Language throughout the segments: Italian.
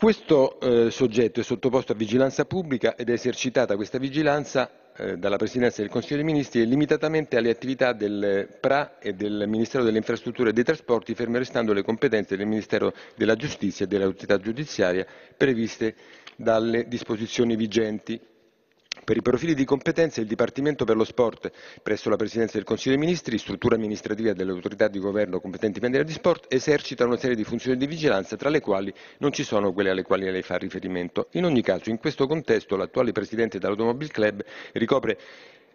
Questo eh, soggetto è sottoposto a vigilanza pubblica ed è esercitata questa vigilanza eh, dalla Presidenza del Consiglio dei Ministri e limitatamente alle attività del PRA e del Ministero delle Infrastrutture e dei Trasporti, ferme restando le competenze del Ministero della Giustizia e dell'autorità giudiziaria previste dalle disposizioni vigenti. Per i profili di competenza il Dipartimento per lo Sport presso la Presidenza del Consiglio dei Ministri, struttura amministrativa delle autorità di governo competenti in materia di sport, esercita una serie di funzioni di vigilanza tra le quali non ci sono quelle alle quali lei fa riferimento. In ogni caso, in questo contesto, l'attuale Presidente dell'Automobile Club ricopre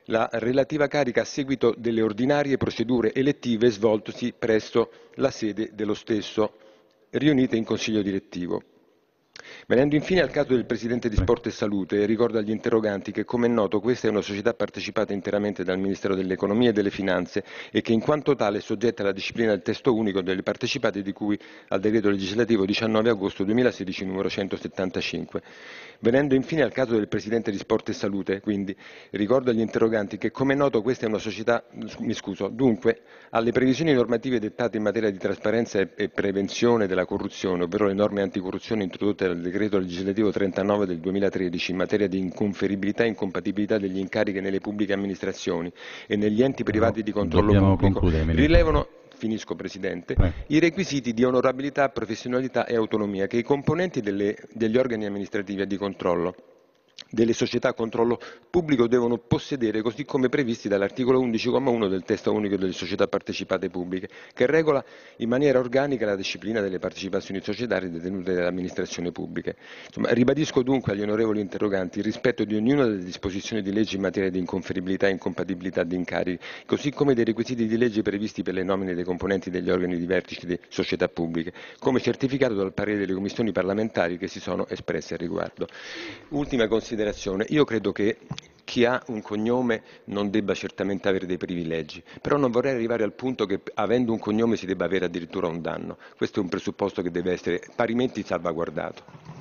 la relativa carica a seguito delle ordinarie procedure elettive svoltosi presso la sede dello stesso, riunite in Consiglio direttivo. Venendo infine al caso del presidente di Sport e Salute, ricordo agli interroganti che, come è noto, questa è una società partecipata interamente dal Ministero dell'Economia e delle Finanze e che in quanto tale è soggetta alla disciplina del testo unico delle partecipate di cui al decreto legislativo 19 agosto 2016 numero 175. Venendo infine al caso del presidente di Sport e Salute, quindi, ricordo agli interroganti che, come è noto, questa è una società, mi scuso, dunque, alle previsioni normative dettate in materia di trasparenza e prevenzione della corruzione, ovvero le norme anticorruzione introdotte dal decreto decreto legislativo 39 del 2013 in materia di inconferibilità e incompatibilità degli incarichi nelle pubbliche amministrazioni e negli enti privati di controllo Dobbiamo pubblico rilevano finisco Presidente, eh. i requisiti di onorabilità, professionalità e autonomia che i componenti delle, degli organi amministrativi e di controllo delle società a controllo pubblico devono possedere, così come previsti dall'articolo 11,1 del testo unico delle società partecipate pubbliche, che regola in maniera organica la disciplina delle partecipazioni societarie detenute dall'amministrazione pubblica. Insomma, ribadisco dunque agli onorevoli interroganti il rispetto di ognuna delle disposizioni di legge in materia di inconferibilità e incompatibilità di incarichi, così come dei requisiti di legge previsti per le nomine dei componenti degli organi di vertice di società pubbliche, come certificato dal parere delle commissioni parlamentari che si sono espresse al riguardo. Ultima considerazione federazione. Io credo che chi ha un cognome non debba certamente avere dei privilegi, però non vorrei arrivare al punto che avendo un cognome si debba avere addirittura un danno. Questo è un presupposto che deve essere parimenti salvaguardato.